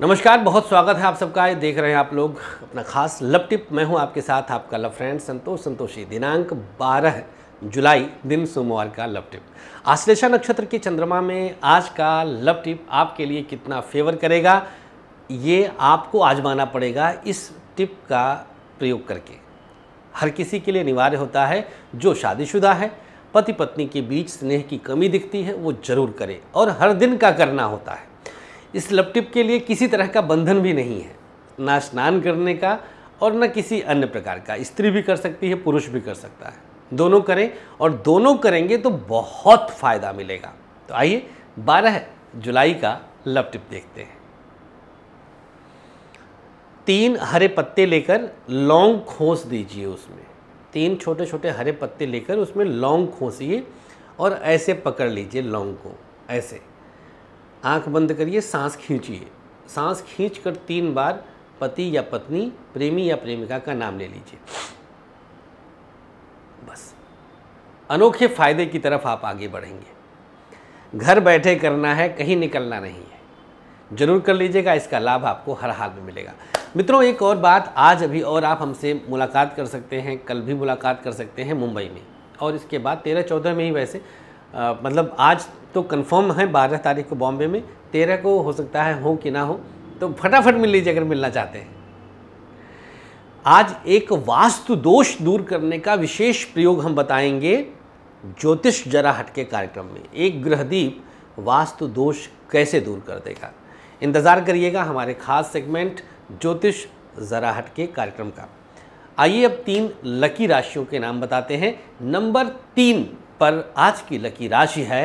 नमस्कार बहुत स्वागत है आप सबका देख रहे हैं आप लोग अपना खास लव टिप मैं हूं आपके साथ आपका लव फ्रेंड संतोष संतोषी दिनांक 12 जुलाई दिन सोमवार का लव टिप आश्लेषा नक्षत्र के चंद्रमा में आज का लव टिप आपके लिए कितना फेवर करेगा ये आपको आजमाना पड़ेगा इस टिप का प्रयोग करके हर किसी के लिए अनिवार्य होता है जो शादीशुदा है पति पत्नी के बीच स्नेह की कमी दिखती है वो ज़रूर करे और हर दिन का करना होता है इस लपटिप के लिए किसी तरह का बंधन भी नहीं है ना स्नान करने का और न किसी अन्य प्रकार का स्त्री भी कर सकती है पुरुष भी कर सकता है दोनों करें और दोनों करेंगे तो बहुत फ़ायदा मिलेगा तो आइए 12 जुलाई का लपटिप देखते हैं तीन हरे पत्ते लेकर लौंग खोस दीजिए उसमें तीन छोटे छोटे हरे पत्ते लेकर उसमें लौंग खोसिए और ऐसे पकड़ लीजिए लौंग को ऐसे आंख बंद करिए सांस खींचिए सांस खींच कर तीन बार पति या पत्नी प्रेमी या प्रेमिका का नाम ले लीजिए बस अनोखे फायदे की तरफ आप आगे बढ़ेंगे घर बैठे करना है कहीं निकलना नहीं है जरूर कर लीजिएगा इसका लाभ आपको हर हाल में मिलेगा मित्रों एक और बात आज अभी और आप हमसे मुलाकात कर सकते हैं कल भी मुलाकात कर सकते हैं मुंबई में और इसके बाद तेरह चौदह में ही वैसे आ, मतलब आज तो कंफर्म है बारह तारीख को बॉम्बे में तेरह को हो सकता है हो कि ना हो तो फटाफट मिल लीजिए अगर मिलना चाहते हैं आज एक वास्तु दोष दूर करने का विशेष प्रयोग हम बताएंगे ज्योतिष जरा हटके कार्यक्रम में एक ग्रहदीप वास्तु दोष कैसे दूर कर देगा इंतज़ार करिएगा हमारे खास सेगमेंट ज्योतिष जरा हटके कार्यक्रम का आइए अब तीन लकी राशियों के नाम बताते हैं नंबर तीन पर आज की लकी राशि है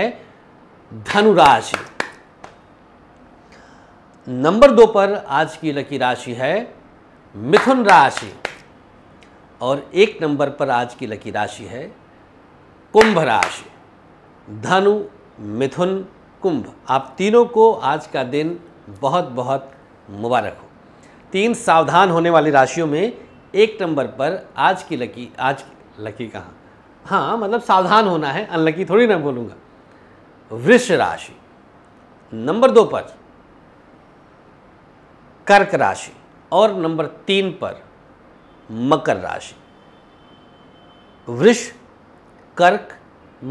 धनु राशि नंबर दो पर आज की लकी राशि है मिथुन राशि और एक नंबर पर आज की लकी राशि है कुंभ राशि धनु मिथुन कुंभ आप तीनों को आज का दिन बहुत बहुत मुबारक हो तीन सावधान होने वाली राशियों में एक नंबर पर आज की लकी आज की लकी कहाँ हाँ मतलब सावधान होना है अनलकी थोड़ी ना बोलूँगा वृष राशि नंबर दो पर कर्क राशि और नंबर तीन पर मकर राशि वृष कर्क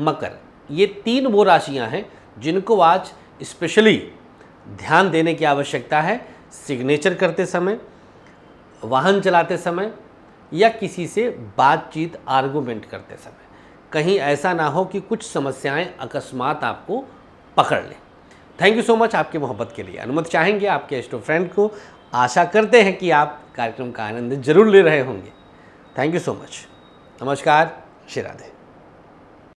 मकर ये तीन वो राशियां हैं जिनको आज स्पेशली ध्यान देने की आवश्यकता है सिग्नेचर करते समय वाहन चलाते समय या किसी से बातचीत आर्गूमेंट करते समय कहीं ऐसा ना हो कि कुछ समस्याएं अकस्मात आपको पकड़ लें थैंक यू सो मच आपके मोहब्बत के लिए अनुमति चाहेंगे आपके एस्टो फ्रेंड को आशा करते हैं कि आप कार्यक्रम का आनंद जरूर ले रहे होंगे थैंक यू सो मच नमस्कार श्री राधे